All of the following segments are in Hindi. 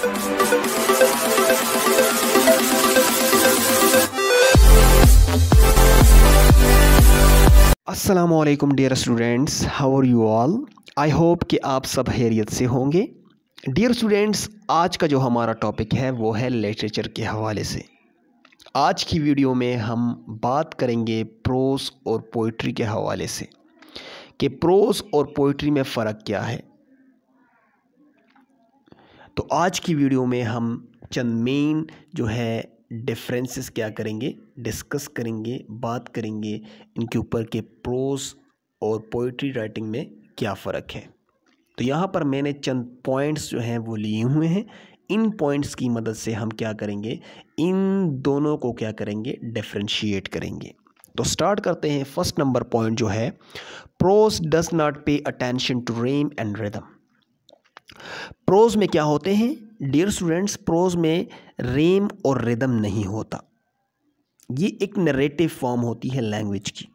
Aslam dear students how are you all I hope कि आप सब हैरियत से होंगे डियर स्टूडेंट्स आज का जो हमारा टॉपिक है वो है लिटरेचर के हवाले से आज की वीडियो में हम बात करेंगे प्रोस और पोइट्री के हवाले से कि प्रोस और पोइट्री में फ़र्क क्या है तो आज की वीडियो में हम चंद मेन जो है डिफरेंसेस क्या करेंगे डिस्कस करेंगे बात करेंगे इनके ऊपर के प्रोस और पोइट्री राइटिंग में क्या फ़र्क है तो यहाँ पर मैंने चंद पॉइंट्स जो हैं वो लिए हुए हैं इन पॉइंट्स की मदद से हम क्या करेंगे इन दोनों को क्या करेंगे डिफ्रेंशिएट करेंगे तो स्टार्ट करते हैं फर्स्ट नंबर पॉइंट जो है prose does not pay attention to rhyme and rhythm prose में क्या होते हैं डियर स्टूडेंट्स प्रोज में रेम और रिदम नहीं होता ये एक नरेटिव फॉर्म होती है लैंग्वेज की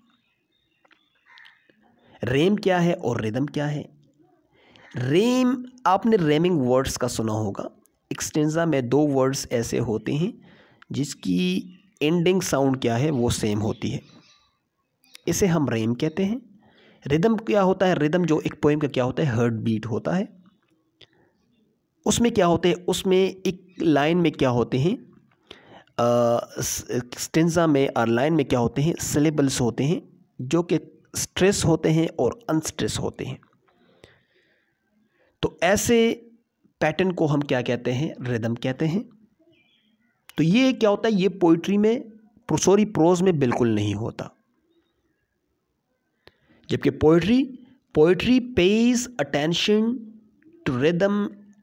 रेम क्या है और रिदम क्या है रेम आपने रेमिंग वर्ड्स का सुना होगा एक्सटेंजा में दो वर्ड्स ऐसे होते हैं जिसकी एंडिंग साउंड क्या है वो सेम होती है इसे हम रेम कहते हैं रिदम क्या होता है रिदम जो एक पोएम का क्या होता है हर्ट बीट होता है उसमें क्या होते हैं उसमें एक लाइन में क्या होते हैं स्टेंजा में और लाइन में क्या होते हैं सिलेबल्स होते हैं जो कि स्ट्रेस होते हैं और अनस्ट्रेस होते हैं तो ऐसे पैटर्न को हम क्या कहते हैं रिदम कहते हैं तो ये क्या होता है ये पोइट्री में सॉरी प्रोज में बिल्कुल नहीं होता जबकि poetry poetry pays attention to rhythm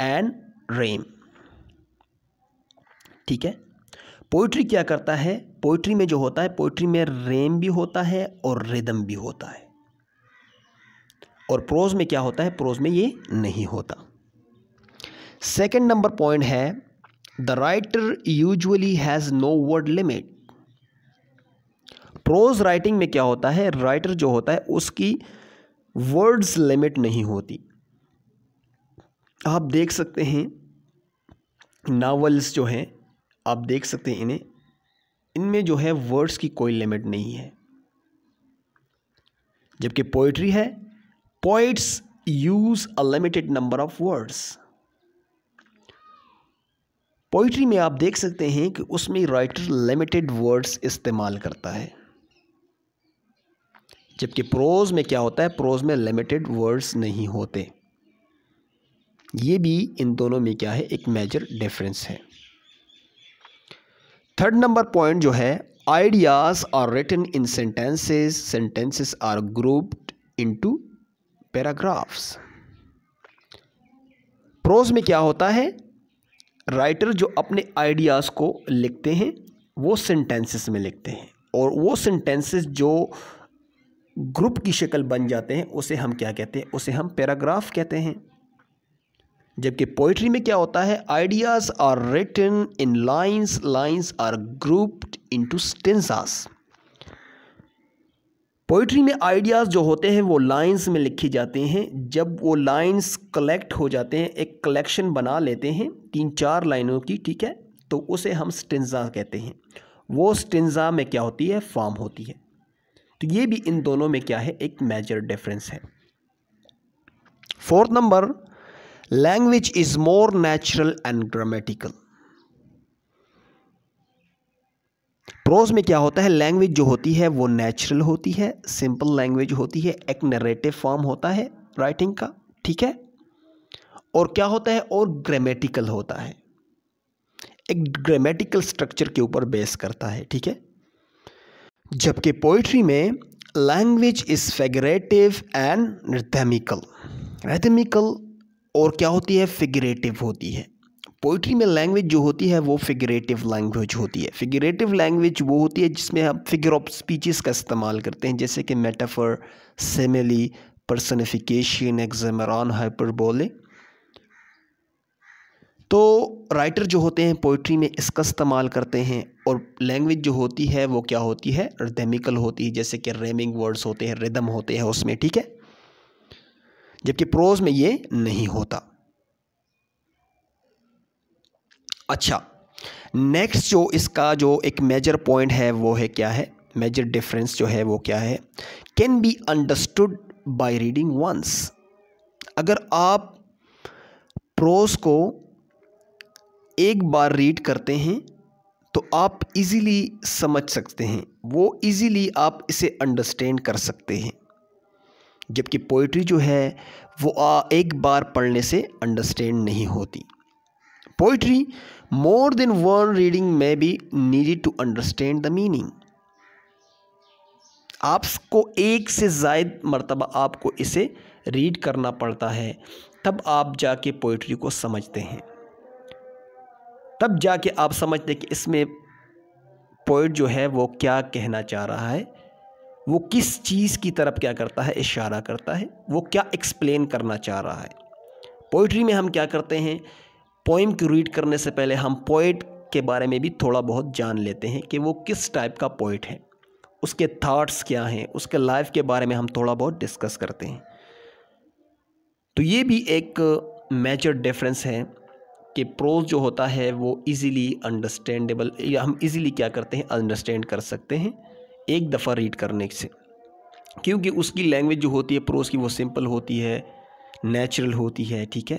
and rhyme ठीक है पोइट्री क्या करता है पोइट्री में जो होता है पोइट्री में रेम भी होता है और रिदम भी होता है और प्रोज में क्या होता है प्रोज में ये नहीं होता सेकेंड नंबर पॉइंट है the writer usually has no word limit prose writing में क्या होता है राइटर जो होता है उसकी वर्ड्स लिमिट नहीं होती आप देख सकते हैं नावल्स जो हैं आप देख सकते हैं इन्हें इनमें जो है वर्ड्स की कोई लिमिट नहीं है जबकि पोइट्री है poets use a limited number of words poetry में आप देख सकते हैं कि उसमें राइटर लिमिटेड वर्ड्स इस्तेमाल करता है जबकि प्रोज में क्या होता है प्रोज में लिमिटेड वर्ड्स नहीं होते ये भी इन दोनों में क्या है एक मेजर डिफरेंस है थर्ड नंबर पॉइंट जो है ideas are written in sentences sentences are grouped into paragraphs prose में क्या होता है राइटर जो अपने आइडियाज़ को लिखते हैं वो सेंटेंसेस में लिखते हैं और वो सेंटेंसेस जो ग्रुप की शक्ल बन जाते हैं उसे हम क्या कहते हैं उसे हम पैराग्राफ कहते हैं जबकि पोइट्री में क्या होता है ideas are written in lines lines are grouped into stanzas poetry में आइडियाज़ जो होते हैं वो लाइंस में लिखे जाते हैं जब वो लाइंस कलेक्ट हो जाते हैं एक कलेक्शन बना लेते हैं तीन चार लाइनों की ठीक है तो उसे हम स्टेंजा कहते हैं वो स्टेंजा में क्या होती है फॉर्म होती है तो ये भी इन दोनों में क्या है एक मेजर डिफरेंस है fourth number language is more natural and grammatical prose में क्या होता है लैंग्वेज जो होती है वो नेचुरल होती है सिंपल लैंग्वेज होती है एक नरेटिव फॉर्म होता है राइटिंग का ठीक है और क्या होता है और ग्रामेटिकल होता है एक ग्रामेटिकल स्ट्रक्चर के ऊपर बेस करता है ठीक है जबकि पोइट्री में language is figurative and rhythmical rhythmical और क्या होती है फिगरेटिव होती है पोइट्री में लैंग्वेज जो होती है वो फिगरेटिव लैंग्वेज होती है फिगरेटिव लैंग्वेज वो होती है जिसमें हम फिगर ऑफ स्पीचेस का इस्तेमाल करते हैं जैसे कि metaphor simile personification exaggeration hyperbole तो राइटर जो होते हैं पोइट्री में इसका इस्तेमाल करते हैं और लैंग्वेज जो होती है वो क्या होती है रेमिकल होती है जैसे कि रेमिंग वर्ड्स होते हैं रिदम होते हैं उसमें ठीक है जबकि प्रोज में ये नहीं होता अच्छा नेक्स्ट जो इसका जो एक मेजर पॉइंट है वो है क्या है मेजर डिफरेंस जो है वो क्या है can be understood by reading once अगर आप प्रोज को एक बार रीड करते हैं तो आप इजीली समझ सकते हैं वो इजीली आप इसे अंडरस्टैंड कर सकते हैं जबकि पोइट्री जो है वो आ, एक बार पढ़ने से अंडरस्टैंड नहीं होती poetry more than one reading में be needed to understand the meaning आपको एक से जायद मरतबा आपको इसे रीड करना पड़ता है तब आप जाके पोइट्री को समझते हैं तब जाके आप समझते हैं कि इसमें पोइट जो है वो क्या कहना चाह रहा है वो किस चीज़ की तरफ क्या करता है इशारा करता है वो क्या एक्सप्लेन करना चाह रहा है पोइट्री में हम क्या करते हैं पोइम को रीड करने से पहले हम पोइट के बारे में भी थोड़ा बहुत जान लेते हैं कि वो किस टाइप का पोइट है उसके थाट्स क्या हैं उसके लाइफ के बारे में हम थोड़ा बहुत डिस्कस करते हैं तो ये भी एक मेजर डिफरेंस है कि प्रोज जो होता है वो इजीली अंडरस्टैंडेबल या हम इजीली क्या करते हैं अंडरस्टैंड कर सकते हैं एक दफ़ा रीड करने से क्योंकि उसकी लैंग्वेज जो होती है प्रोस की वो सिंपल होती है नेचुरल होती है ठीक है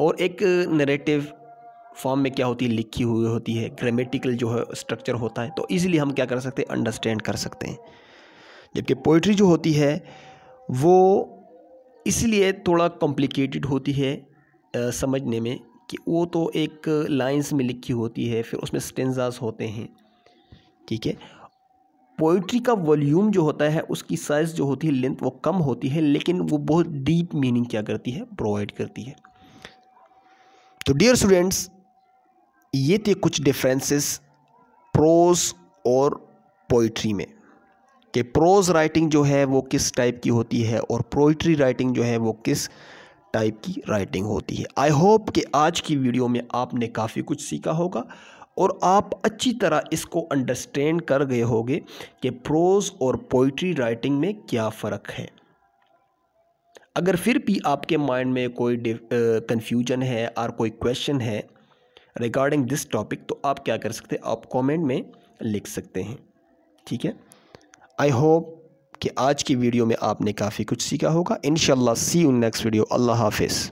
और एक नरेटिव फॉर्म में क्या होती है लिखी हुई होती है ग्रामेटिकल जो है स्ट्रक्चर होता है तो इजीली हम क्या कर सकते हैं अंडरस्टैंड कर सकते हैं जबकि पोइट्री जो होती है वो इसलिए थोड़ा कॉम्प्लिकेटेड होती है आ, समझने में कि वो तो एक लाइंस में लिखी होती है फिर उसमें स्टेंजाज होते हैं ठीक है पोइट्री का वॉल्यूम जो होता है उसकी साइज़ जो होती है लेंथ वो कम होती है लेकिन वो बहुत डीप मीनिंग क्या करती है प्रोवाइड करती है तो डियर स्टूडेंट्स ये थे कुछ डिफरेंसेस प्रोज और पोइट्री में कि प्रोज राइटिंग जो है वो किस टाइप की होती है और पोइट्री राइटिंग जो है वो किस टाइप की राइटिंग होती है आई होप कि आज की वीडियो में आपने काफ़ी कुछ सीखा होगा और आप अच्छी तरह इसको अंडरस्टैंड कर गए होगे कि प्रोज और पोइट्री राइटिंग में क्या फ़र्क है अगर फिर भी आपके माइंड में कोई कन्फ्यूजन है और कोई क्वेश्चन है रिगार्डिंग दिस टॉपिक तो आप क्या कर सकते हैं आप कमेंट में लिख सकते हैं ठीक है आई होप कि आज की वीडियो में आपने काफ़ी कुछ सीखा होगा इन सी नेक्स्ट वीडियो अल्लाह हाफिज़